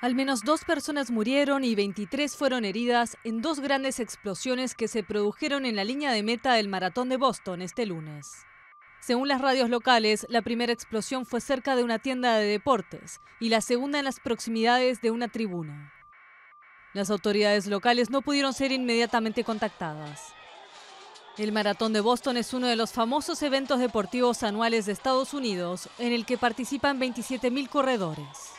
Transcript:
Al menos dos personas murieron y 23 fueron heridas en dos grandes explosiones que se produjeron en la línea de meta del maratón de Boston este lunes. Según las radios locales, la primera explosión fue cerca de una tienda de deportes y la segunda en las proximidades de una tribuna. Las autoridades locales no pudieron ser inmediatamente contactadas. El Maratón de Boston es uno de los famosos eventos deportivos anuales de Estados Unidos en el que participan 27.000 corredores.